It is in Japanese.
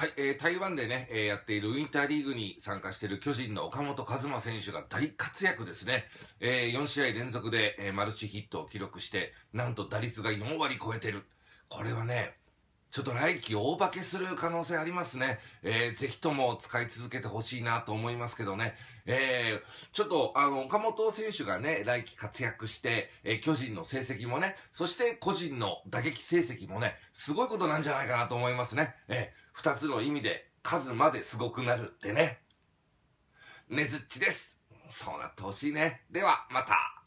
はい、えー、台湾でね、えー、やっているウィンターリーグに参加している巨人の岡本和真選手が大活躍ですね。えー、4試合連続で、えー、マルチヒットを記録して、なんと打率が4割超えてる。これはね、ちょっと来季大化けする可能性ありますね。えー、ぜひとも使い続けてほしいなと思いますけどね。えー、ちょっと、あの、岡本選手がね、来季活躍して、えー、巨人の成績もね、そして個人の打撃成績もね、すごいことなんじゃないかなと思いますね。え2つの意味で数まですごくなるってね。ねずっちです。そうなってほしいね。では、また。